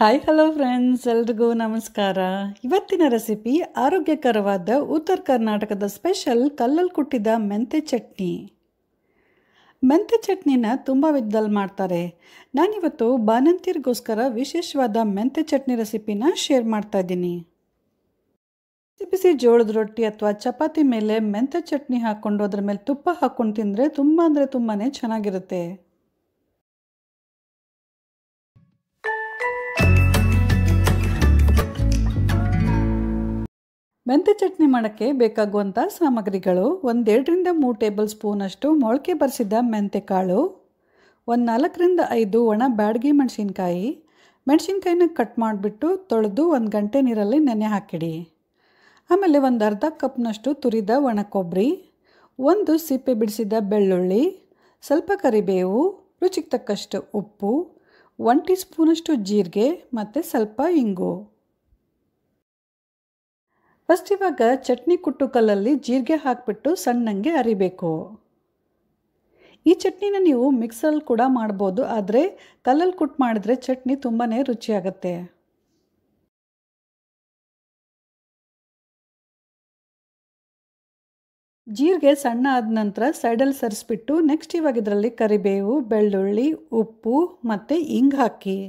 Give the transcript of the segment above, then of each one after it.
hi hello friends ಎಲ್ರಿಗೂ ನಮಸ್ಕಾರ ಇವತ್ತಿನ ರೆಸಿಪಿ ಆರೋಗ್ಯಕರವಾದ ಉತ್ತರ ಕರ್ನಾಟಕದ ಸ್ಪೆಷಲ್ ಕಲ್ಲಲ್ಲಿ ಕುಟ್ಟಿದ ಮೆಂತೆ ಚಟ್ನಿ ಮೆಂತೆ ಚಟ್ನಿನ ತುಂಬ ವಿಧದಲ್ಲಿ ಮಾಡ್ತಾರೆ ನಾನಿವತ್ತು ಬಾನಂತಿರ್ಗೋಸ್ಕರ ವಿಶೇಷವಾದ ಮೆಂತೆ ಚಟ್ನಿ ರೆಸಿಪಿನ ಶೇರ್ ಮಾಡ್ತಾ ಇದ್ದೀನಿ ಬಿಸಿ ಬಿಸಿ ಜೋಳದ ರೊಟ್ಟಿ ಅಥವಾ ಚಪಾತಿ ಮೇಲೆ ಮೆಂತೆ ಚಟ್ನಿ ಹಾಕ್ಕೊಂಡು ಅದ್ರ ಮೇಲೆ ತುಪ್ಪ ಹಾಕ್ಕೊಂಡು ತಿಂದರೆ ತುಂಬ ಅಂದರೆ ತುಂಬಾ ಚೆನ್ನಾಗಿರುತ್ತೆ ಮೆಂತೆ ಚಟ್ನಿ ಮಾಡೋಕ್ಕೆ ಬೇಕಾಗುವಂಥ ಸಾಮಗ್ರಿಗಳು ಒಂದೆರಡರಿಂದ ಮೂರು ಟೇಬಲ್ ಸ್ಪೂನಷ್ಟು ಮೊಳಕೆ ಬರೆಸಿದ ಮೆಂತೆ ಕಾಳು ಒಂದು ನಾಲ್ಕರಿಂದ ಐದು ಒಣ ಬ್ಯಾಡ್ಗಿ ಮೆಣಸಿನ್ಕಾಯಿ ಮೆಣಸಿನ್ಕಾಯಿನ ಕಟ್ ಮಾಡಿಬಿಟ್ಟು ತೊಳೆದು ಒಂದು ಗಂಟೆ ನೀರಲ್ಲಿ ನೆನೆ ಹಾಕಿಡಿ ಆಮೇಲೆ ಒಂದು ಅರ್ಧ ಕಪ್ನಷ್ಟು ತುರಿದ ಒಣ ಕೊಬ್ಬರಿ ಒಂದು ಸಿಪ್ಪೆ ಬಿಡಿಸಿದ ಬೆಳ್ಳುಳ್ಳಿ ಸ್ವಲ್ಪ ಕರಿಬೇವು ರುಚಿಗೆ ತಕ್ಕಷ್ಟು ಉಪ್ಪು ಒನ್ ಟೀ ಸ್ಪೂನಷ್ಟು ಜೀರಿಗೆ ಮತ್ತು ಸ್ವಲ್ಪ ಇಂಗು ಫಸ್ಟ್ ಇವಾಗ ಚಟ್ನಿ ಕುಟ್ಟು ಕಲ್ಲಲ್ಲಿ ಜೀರಿಗೆ ಹಾಕಿಬಿಟ್ಟು ಸಣ್ಣಂಗೆ ಅರಿಬೇಕು ಈ ಚಟ್ನಿನ ನೀವು ಮಿಕ್ಸಲ್ಲಿ ಕೂಡ ಮಾಡ್ಬೋದು ಆದರೆ ಕಲ್ಲಲ್ಲಿ ಕುಟ್ ಮಾಡಿದ್ರೆ ಚಟ್ನಿ ತುಂಬಾ ರುಚಿಯಾಗತ್ತೆ ಜೀರಿಗೆ ಸಣ್ಣ ಆದ ನಂತರ ಸೈಡಲ್ಲಿ ಸರಿಸ್ಬಿಟ್ಟು ನೆಕ್ಸ್ಟ್ ಇವಾಗ ಇದರಲ್ಲಿ ಕರಿಬೇವು ಬೆಳ್ಳುಳ್ಳಿ ಉಪ್ಪು ಮತ್ತು ಇಂಗು ಹಾಕಿ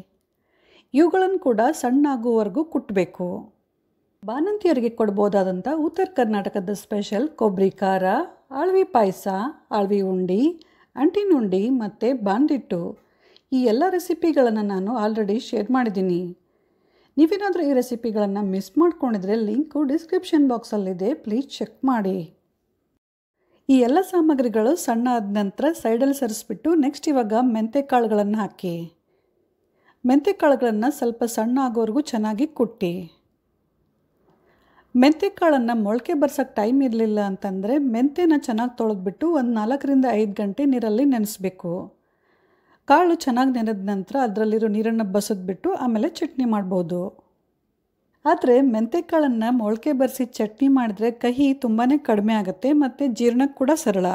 ಇವುಗಳನ್ನು ಕೂಡ ಸಣ್ಣ ಆಗುವವರೆಗೂ ಕುಟ್ಟಬೇಕು ಬಾನಂತಿಯವರಿಗೆ ಕೊಡ್ಬೋದಾದಂಥ ಉತ್ತರ ಕರ್ನಾಟಕದ ಸ್ಪೆಷಲ್ ಕೊಬ್ಬರಿ ಖಾರ ಆಳ್ವಿ ಪಾಯಸ ಆಳ್ವಿ ಉಂಡಿ ಅಂಟಿನ ಉಂಡಿ ಮತ್ತು ಬಾಂದಿಟ್ಟು ಈ ಎಲ್ಲ ರೆಸಿಪಿಗಳನ್ನು ನಾನು ಆಲ್ರೆಡಿ ಶೇರ್ ಮಾಡಿದ್ದೀನಿ ನೀವೇನಾದರೂ ಈ ರೆಸಿಪಿಗಳನ್ನು ಮಿಸ್ ಮಾಡ್ಕೊಂಡಿದ್ರೆ ಲಿಂಕು ಡಿಸ್ಕ್ರಿಪ್ಷನ್ ಬಾಕ್ಸಲ್ಲಿದೆ ಪ್ಲೀಸ್ ಚೆಕ್ ಮಾಡಿ ಈ ಎಲ್ಲ ಸಾಮಗ್ರಿಗಳು ಸಣ್ಣ ಆದ ನಂತರ ಸೈಡಲ್ಲಿ ಸರಿಸ್ಬಿಟ್ಟು ನೆಕ್ಸ್ಟ್ ಇವಾಗ ಮೆಂತೆ ಕಾಳುಗಳನ್ನು ಹಾಕಿ ಮೆಂತೆ ಕಾಳುಗಳನ್ನು ಸ್ವಲ್ಪ ಸಣ್ಣ ಆಗೋವರೆಗೂ ಚೆನ್ನಾಗಿ ಕುಟ್ಟಿ ಕಾಳನ್ನು ಮೊಳಕೆ ಬರ್ಸೋಕ್ಕೆ ಟೈಮ್ ಇರಲಿಲ್ಲ ಅಂತಂದರೆ ಮೆಂತ್ಯನ ಚೆನ್ನಾಗಿ ತೊಳೆದ್ಬಿಟ್ಟು ಒಂದು ನಾಲ್ಕರಿಂದ ಐದು ಗಂಟೆ ನೀರಲ್ಲಿ ನೆನೆಸಬೇಕು ಕಾಳು ಚೆನ್ನಾಗಿ ನೆನೆದ ನಂತರ ಅದರಲ್ಲಿರೋ ನೀರನ್ನು ಬಸದ್ಬಿಟ್ಟು ಆಮೇಲೆ ಚಟ್ನಿ ಮಾಡ್ಬೋದು ಆದರೆ ಕಾಳನ್ನು ಮೊಳಕೆ ಬರೆಸಿ ಚಟ್ನಿ ಮಾಡಿದ್ರೆ ಕಹಿ ತುಂಬಾ ಕಡಿಮೆ ಆಗುತ್ತೆ ಮತ್ತು ಜೀರ್ಣಕ್ಕೆ ಕೂಡ ಸರಳ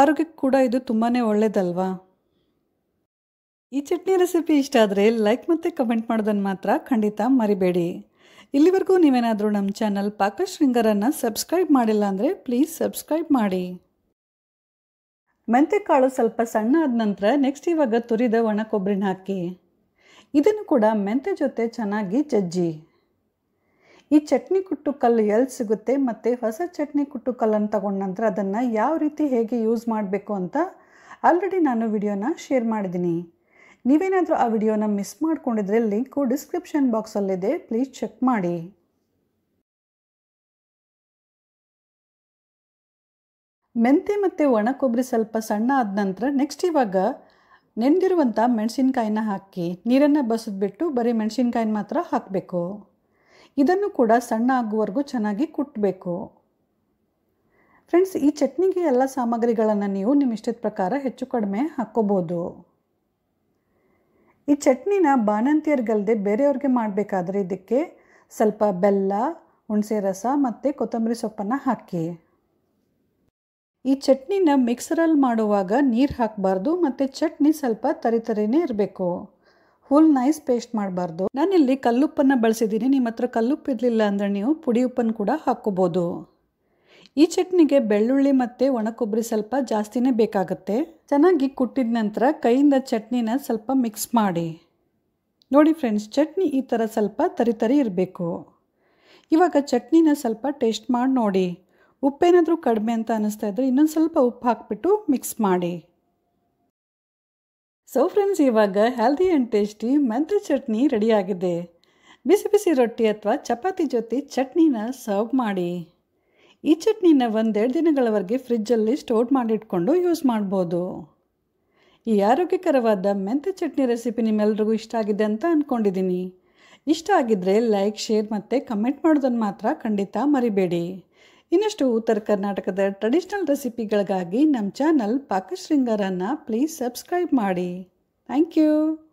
ಆರೋಗ್ಯಕ್ಕೆ ಕೂಡ ಇದು ತುಂಬಾ ಒಳ್ಳೆಯದಲ್ವಾ ಈ ಚಟ್ನಿ ರೆಸಿಪಿ ಇಷ್ಟ ಆದರೆ ಲೈಕ್ ಮತ್ತು ಕಮೆಂಟ್ ಮಾಡೋದನ್ನು ಮಾತ್ರ ಖಂಡಿತ ಮರಿಬೇಡಿ ಇಲ್ಲಿವರೆಗೂ ನೀವೇನಾದರೂ ನಮ್ಮ ಚಾನಲ್ ಪಾಕ ಶೃಂಗರನ್ನು ಸಬ್ಸ್ಕ್ರೈಬ್ ಮಾಡಿಲ್ಲ ಅಂದರೆ ಪ್ಲೀಸ್ ಸಬ್ಸ್ಕ್ರೈಬ್ ಮಾಡಿ ಮೆಂತೆಕಾಳು ಸ್ವಲ್ಪ ಸಣ್ಣ ಆದ ನಂತರ ನೆಕ್ಸ್ಟ್ ಇವಾಗ ತುರಿದ ಒಣ ಕೊಬ್ಬರಿನ ಹಾಕಿ ಇದನ್ನು ಕೂಡ ಮೆಂತ್ಯ ಜೊತೆ ಚೆನ್ನಾಗಿ ಜಜ್ಜಿ ಈ ಚಟ್ನಿ ಕುಟ್ಟು ಕಲ್ಲು ಎಲ್ಲಿ ಸಿಗುತ್ತೆ ಮತ್ತು ಹೊಸ ಚಟ್ನಿ ಕುಟ್ಟು ಕಲ್ಲನ್ನು ತಗೊಂಡ ನಂತರ ಅದನ್ನು ಯಾವ ರೀತಿ ಹೇಗೆ ಯೂಸ್ ಮಾಡಬೇಕು ಅಂತ ಆಲ್ರೆಡಿ ನಾನು ವಿಡಿಯೋನ ಶೇರ್ ಮಾಡಿದ್ದೀನಿ ನೀವೇನಾದರೂ ಆ ವಿಡಿಯೋನ ಮಿಸ್ ಮಾಡ್ಕೊಂಡಿದ್ರೆ ಲಿಂಕು ಡಿಸ್ಕ್ರಿಪ್ಷನ್ ಬಾಕ್ಸಲ್ಲಿದೆ ಪ್ಲೀಸ್ ಚೆಕ್ ಮಾಡಿ ಮೆಂತೆ ಮತ್ತು ಒಣ ಕೊಬ್ಬರಿ ಸ್ವಲ್ಪ ಸಣ್ಣ ಆದ ನಂತರ ನೆಕ್ಸ್ಟ್ ಇವಾಗ ನೆಂದಿರುವಂಥ ಮೆಣಸಿನ್ಕಾಯಿನ ಹಾಕಿ ನೀರನ್ನು ಬಸಿದ್ಬಿಟ್ಟು ಬರೀ ಮೆಣಸಿನ್ಕಾಯಿನ ಮಾತ್ರ ಹಾಕಬೇಕು ಇದನ್ನು ಕೂಡ ಸಣ್ಣ ಆಗುವವರೆಗೂ ಚೆನ್ನಾಗಿ ಕುಟ್ಟಬೇಕು ಫ್ರೆಂಡ್ಸ್ ಈ ಚಟ್ನಿಗೆ ಎಲ್ಲ ಸಾಮಗ್ರಿಗಳನ್ನು ನೀವು ನಿಮ್ಮ ಇಷ್ಟದ ಪ್ರಕಾರ ಹೆಚ್ಚು ಕಡಿಮೆ ಹಾಕ್ಕೋಬೋದು ಈ ಚಟ್ನಿನ ಬಾಣಂತಿಯರ್ಗಲ್ಲದೆ ಬೇರೆಯವ್ರಿಗೆ ಮಾಡಬೇಕಾದ್ರೆ ಇದಕ್ಕೆ ಸ್ವಲ್ಪ ಬೆಲ್ಲ ಹುಣಸೆ ರಸ ಮತ್ತು ಕೊತ್ತಂಬರಿ ಸೊಪ್ಪನ್ನ ಹಾಕಿ ಈ ಚಟ್ನಿನ ಮಿಕ್ಸರಲ್ಲಿ ಮಾಡುವಾಗ ನೀರು ಹಾಕಬಾರ್ದು ಮತ್ತು ಚಟ್ನಿ ಸ್ವಲ್ಪ ತರಿತರಿನೇ ಇರಬೇಕು ಫುಲ್ ನೈಸ್ ಪೇಸ್ಟ್ ಮಾಡಬಾರ್ದು ನಾನಿಲ್ಲಿ ಕಲ್ಲುಪ್ಪನ್ನು ಬಳಸಿದ್ದೀನಿ ನಿಮ್ಮ ಹತ್ರ ಕಲ್ಲುಪ್ಪು ಇರಲಿಲ್ಲ ಅಂದರೆ ನೀವು ಪುಡಿ ಉಪ್ಪನ್ನು ಕೂಡ ಹಾಕ್ಕೋಬೋದು ಈ ಚಟ್ನಿಗೆ ಬೆಳ್ಳುಳ್ಳಿ ಮತ್ತು ಕೊಬ್ಬರಿ ಸ್ವಲ್ಪ ಜಾಸ್ತಿನೇ ಬೇಕಾಗುತ್ತೆ ಚೆನ್ನಾಗಿ ಕುಟ್ಟಿದ ನಂತರ ಕೈಯಿಂದ ಚಟ್ನಿನ ಸ್ವಲ್ಪ ಮಿಕ್ಸ್ ಮಾಡಿ ನೋಡಿ ಫ್ರೆಂಡ್ಸ್ ಚಟ್ನಿ ಈ ಥರ ಸ್ವಲ್ಪ ತರಿತರಿ ಇರಬೇಕು ಇವಾಗ ಚಟ್ನಿನ ಸ್ವಲ್ಪ ಟೇಸ್ಟ್ ಮಾಡಿ ನೋಡಿ ಉಪ್ಪೇನಾದರೂ ಕಡಿಮೆ ಅಂತ ಅನ್ನಿಸ್ತಾ ಇದ್ದರೆ ಇನ್ನೊಂದು ಸ್ವಲ್ಪ ಉಪ್ಪು ಹಾಕಿಬಿಟ್ಟು ಮಿಕ್ಸ್ ಮಾಡಿ ಸೊ ಫ್ರೆಂಡ್ಸ್ ಇವಾಗ ಹೆಲ್ದಿ ಆ್ಯಂಡ್ ಟೇಸ್ಟಿ ಮೆಂತ್ಯ ಚಟ್ನಿ ರೆಡಿಯಾಗಿದೆ ಬಿಸಿ ಬಿಸಿ ರೊಟ್ಟಿ ಅಥವಾ ಚಪಾತಿ ಜೊತೆ ಚಟ್ನಿನ ಸರ್ವ್ ಮಾಡಿ ಈ ಚಟ್ನಿನ ಒಂದೆರಡು ದಿನಗಳವರೆಗೆ ಫ್ರಿಜ್ಜಲ್ಲಿ ಸ್ಟೋರ್ ಮಾಡಿಟ್ಕೊಂಡು ಯೂಸ್ ಮಾಡ್ಬೋದು ಈ ಆರೋಗ್ಯಕರವಾದ ಮೆಂತ್ಯ ಚಟ್ನಿ ರೆಸಿಪಿ ನಿಮ್ಮೆಲ್ರಿಗೂ ಇಷ್ಟ ಆಗಿದೆ ಅಂತ ಅಂದ್ಕೊಂಡಿದ್ದೀನಿ ಇಷ್ಟ ಆಗಿದ್ದರೆ ಲೈಕ್ ಶೇರ್ ಮತ್ತು ಕಮೆಂಟ್ ಮಾಡೋದನ್ನು ಮಾತ್ರ ಖಂಡಿತ ಮರಿಬೇಡಿ ಇನ್ನಷ್ಟು ಉತ್ತರ ಕರ್ನಾಟಕದ ಟ್ರೆಡಿಷ್ನಲ್ ರೆಸಿಪಿಗಳಿಗಾಗಿ ನಮ್ಮ ಚಾನಲ್ ಪಾಕಶೃಂಗಾರನ್ನು ಪ್ಲೀಸ್ ಸಬ್ಸ್ಕ್ರೈಬ್ ಮಾಡಿ ಥ್ಯಾಂಕ್ ಯು